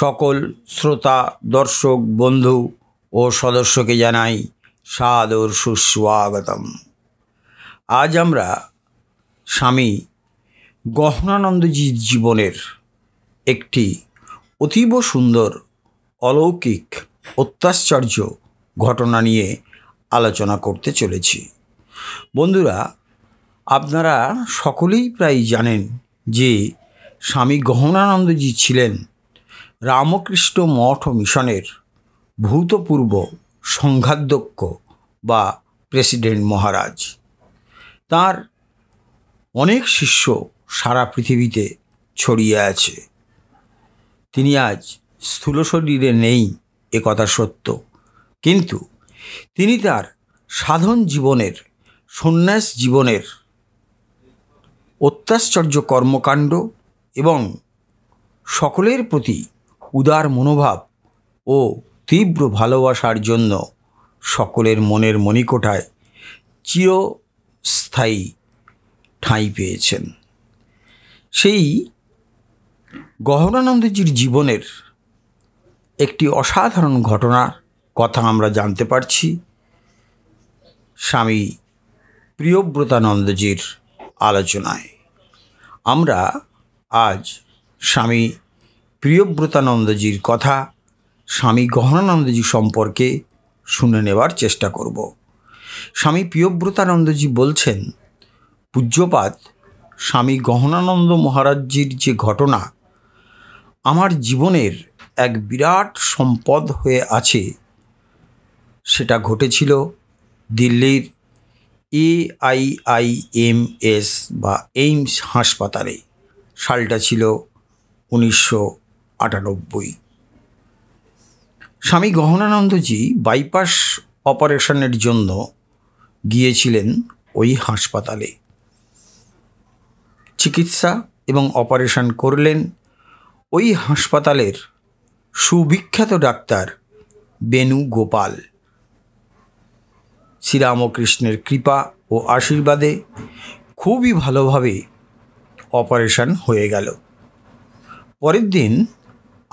সকল শ্রোতা দর্শক বন্ধু ও সদস্যকে জানাই সাদর সুস্বাগতম আজ আমরা স্বামী গহনানন্দজির জীবনের একটি অতীব সুন্দর অলৌকিক অত্যাশ্চর্য ঘটনা নিয়ে আলোচনা করতে চলেছি বন্ধুরা আপনারা সকলেই প্রায় জানেন যে স্বামী গহনানন্দজি ছিলেন রামকৃষ্ণ মঠ মিশনের ভূতপূর্ব সংঘাধ্যক্ষ বা প্রেসিডেন্ট মহারাজ তার অনেক শিষ্য সারা পৃথিবীতে ছড়িয়ে আছে তিনি আজ স্থূল শরীরে নেই এ কথা সত্য কিন্তু তিনি তার সাধন জীবনের সন্ন্যাস জীবনের অত্যাশ্চর্য কর্মকাণ্ড এবং সকলের প্রতি উদার মনোভাব ও তীব্র ভালোবাসার জন্য সকলের মনের মণিকোঠায় চিরস্থায়ী ঠাঁই পেয়েছেন সেই গহনানন্দজির জীবনের একটি অসাধারণ ঘটনার কথা আমরা জানতে পারছি স্বামী প্রিয়ব্রতানন্দজির আলোচনায় আমরা আজ স্বামী প্রিয়ব্রতানন্দজির কথা স্বামী গহনানন্দজি সম্পর্কে শুনে নেবার চেষ্টা করব স্বামী প্রিয়ব্রতানন্দজি বলছেন পূজ্যপাত স্বামী গহনানন্দ মহারাজজির যে ঘটনা আমার জীবনের এক বিরাট সম্পদ হয়ে আছে সেটা ঘটেছিল দিল্লির এআইআইএমএস বা এইমস হাসপাতালে সালটা ছিল উনিশশো আটানব্বই স্বামী গহনানন্দজি বাইপাস অপারেশনের জন্য গিয়েছিলেন ওই হাসপাতালে চিকিৎসা এবং অপারেশন করলেন ওই হাসপাতালের সুবিখ্যাত ডাক্তার বেনু গোপাল শ্রীরামকৃষ্ণের কৃপা ও আশীর্বাদে খুবই ভালোভাবে অপারেশন হয়ে গেল পরের দিন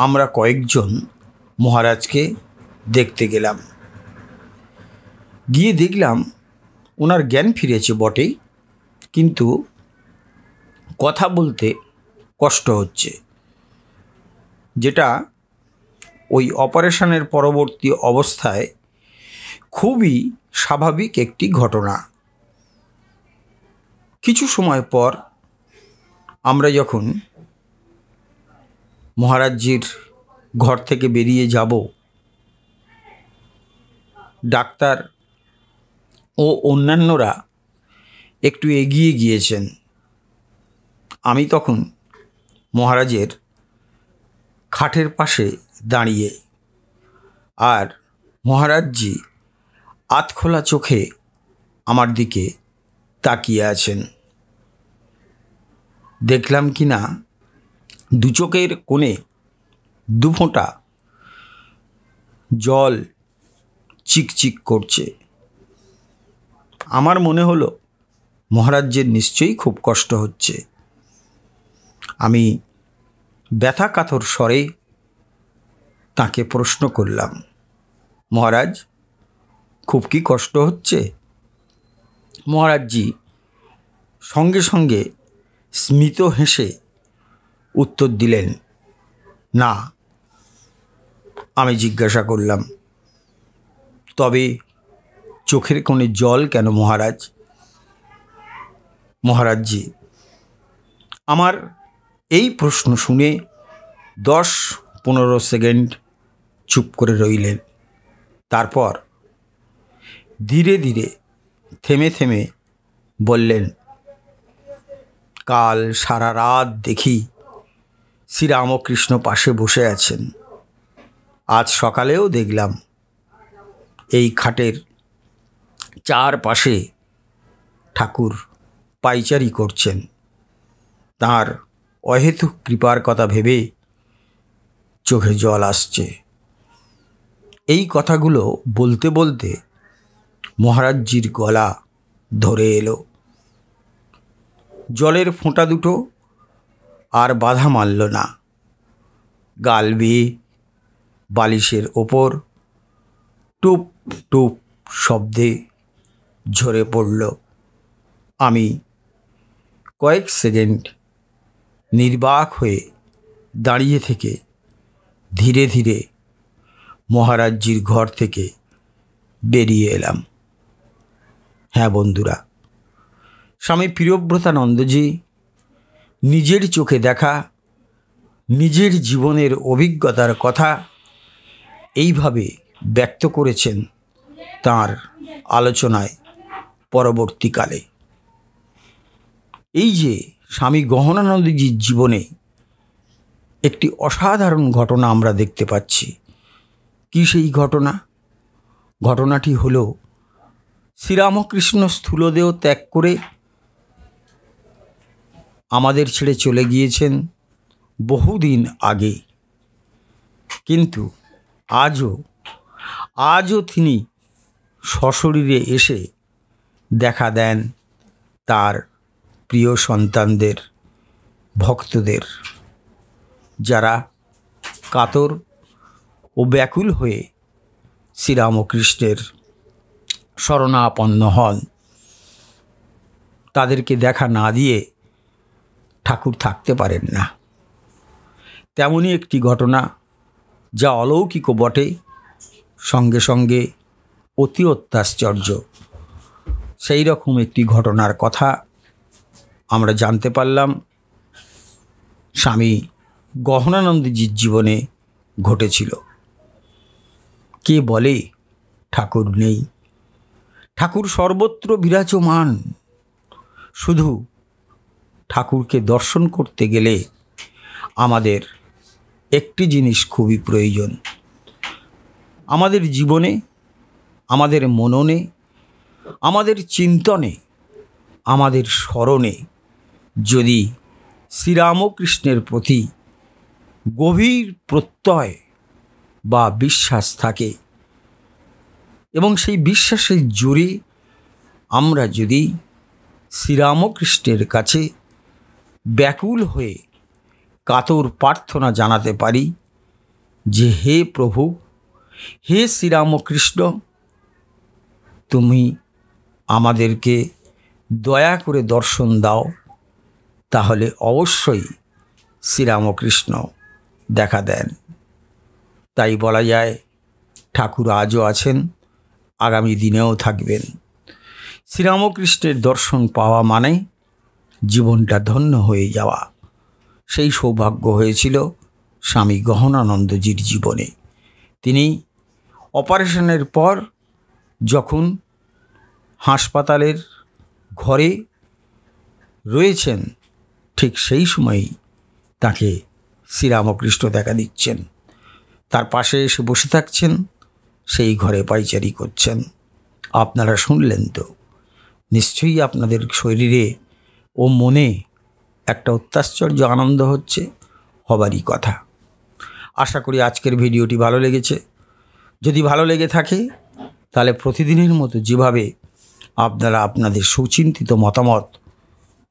আমরা কয়েকজন মহারাজকে দেখতে গেলাম গিয়ে দেখলাম ওনার জ্ঞান ফিরেছে বটেই কিন্তু কথা বলতে কষ্ট হচ্ছে যেটা ওই অপারেশনের পরবর্তী অবস্থায় খুবই স্বাভাবিক একটি ঘটনা কিছু সময় পর আমরা যখন মহারাজজির ঘর থেকে বেরিয়ে যাব ডাক্তার ও অন্যান্যরা একটু এগিয়ে গিয়েছেন আমি তখন মহারাজের খাটের পাশে দাঁড়িয়ে আর মহারাজজি আতখোলা চোখে আমার দিকে তাকিয়ে আছেন দেখলাম কি না দু চোখের কোণে দু ফোঁটা জল চিকচিক করছে আমার মনে হলো মহারাজ্যের নিশ্চয়ই খুব কষ্ট হচ্ছে আমি ব্যথা কাতর স্বরে তাকে প্রশ্ন করলাম মহারাজ খুব কি কষ্ট হচ্ছে মহারাজজি সঙ্গে সঙ্গে স্মিত হেসে উত্তর দিলেন না আমি জিজ্ঞাসা করলাম তবে চোখের কোণে জল কেন মহারাজ মহারাজজি আমার এই প্রশ্ন শুনে দশ পনেরো সেকেন্ড চুপ করে রইলেন তারপর ধীরে ধীরে থেমে থেমে বললেন কাল সারা রাত দেখি শ্রীরামকৃষ্ণ পাশে বসে আছেন আজ সকালেও দেখলাম এই খাটের চারপাশে ঠাকুর পাইচারি করছেন তার অহেতুক কৃপার কথা ভেবে চোখে জল আসছে এই কথাগুলো বলতে বলতে মহারাজজির গলা ধরে এলো জলের ফোঁটা দুটো আর বাধা মানল না গাল বেয়ে বালিশের ওপর টুপ টুপ শব্দে ঝরে পড়ল আমি কয়েক সেকেন্ড নির্বাক হয়ে দাঁড়িয়ে থেকে ধীরে ধীরে মহারাজজির ঘর থেকে বেরিয়ে এলাম হ্যাঁ বন্ধুরা স্বামী প্রিয়ব্রতানন্দজি নিজের চোখে দেখা নিজের জীবনের অভিজ্ঞতার কথা এইভাবে ব্যক্ত করেছেন তার আলোচনায় পরবর্তীকালে এই যে স্বামী গহনানন্দজির জীবনে একটি অসাধারণ ঘটনা আমরা দেখতে পাচ্ছি কি সেই ঘটনা ঘটনাটি হল শ্রীরামকৃষ্ণ স্থূলদেহ ত্যাগ করে আমাদের ছেড়ে চলে গিয়েছেন বহুদিন আগে কিন্তু আজও আজও তিনি সশরীরে এসে দেখা দেন তার প্রিয় সন্তানদের ভক্তদের যারা কাতর ও ব্যাকুল হয়ে শ্রীরামকৃষ্ণের শরণাপন্ন হন তাদেরকে দেখা না দিয়ে ঠাকুর থাকতে পারেন না তেমনই একটি ঘটনা যা অলৌকিকও বটে সঙ্গে সঙ্গে অতি অত্যাশ্চর্য সেই রকম একটি ঘটনার কথা আমরা জানতে পারলাম স্বামী গহনানন্দজির জীবনে ঘটেছিল কে বলে ঠাকুর নেই ঠাকুর সর্বত্র বিরাজমান শুধু ঠাকুরকে দর্শন করতে গেলে আমাদের একটি জিনিস খুবই প্রয়োজন আমাদের জীবনে আমাদের মননে আমাদের চিন্তনে আমাদের স্মরণে যদি শ্রীরামকৃষ্ণের প্রতি গভীর প্রত্যয় বা বিশ্বাস থাকে এবং সেই বিশ্বাসের জোরে আমরা যদি শ্রীরামকৃষ্ণের কাছে ব্যাকুল হয়ে কাতর প্রার্থনা জানাতে পারি যে হে প্রভু হে শ্রীরামকৃষ্ণ তুমি আমাদেরকে দয়া করে দর্শন দাও তাহলে অবশ্যই শ্রীরামকৃষ্ণ দেখা দেন তাই বলা যায় ঠাকুর আজও আছেন আগামী দিনেও থাকবেন শ্রীরামকৃষ্ণের দর্শন পাওয়া মানে জীবনটা ধন্য হয়ে যাওয়া সেই সৌভাগ্য হয়েছিল স্বামী গহনানন্দজির জীবনে তিনি অপারেশনের পর যখন হাসপাতালের ঘরে রয়েছেন ঠিক সেই সময়ই তাকে শ্রীরামকৃষ্ণ দেখা দিচ্ছেন তার পাশে এসে বসে থাকছেন সেই ঘরে পাইচারি করছেন আপনারা শুনলেন তো নিশ্চয়ই আপনাদের শরীরে ও মনে একটা অত্যাশ্চর্য আনন্দ হচ্ছে হবারই কথা আশা করি আজকের ভিডিওটি ভালো লেগেছে যদি ভালো লেগে থাকে তাহলে প্রতিদিনের মতো যেভাবে আপনারা আপনাদের সুচিন্তিত মতামত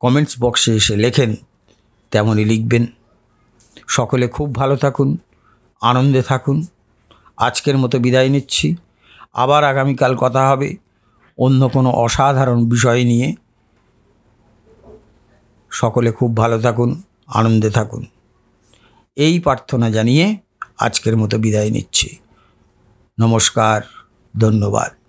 কমেন্টস বক্সে এসে লেখেন তেমনই লিখবেন সকলে খুব ভালো থাকুন আনন্দে থাকুন আজকের মতো বিদায় নিচ্ছি আবার আগামীকাল কথা হবে অন্য কোনো অসাধারণ বিষয় নিয়ে সকলে খুব ভালো থাকুন আনন্দে থাকুন এই প্রার্থনা জানিয়ে আজকের মতো বিদায় নিচ্ছি নমস্কার ধন্যবাদ